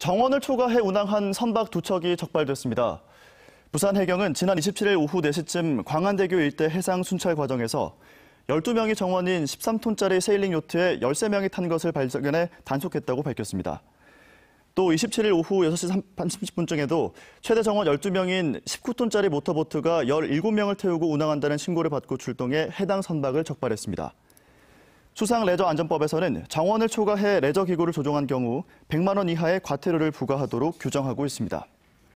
정원을 초과해 운항한 선박 두 척이 적발됐습니다. 부산 해경은 지난 27일 오후 4시쯤 광안대교 일대 해상 순찰 과정에서 12명이 정원인 13톤짜리 세일링 요트에 13명이 탄 것을 발견해 단속했다고 밝혔습니다. 또 27일 오후 6시 30분쯤에도 최대 정원 12명인 19톤짜리 모터보트가 17명을 태우고 운항한다는 신고를 받고 출동해 해당 선박을 적발했습니다. 수상 레저 안전법에서는 정원을 초과해 레저 기구를 조종한 경우 100만 원 이하의 과태료를 부과하도록 규정하고 있습니다.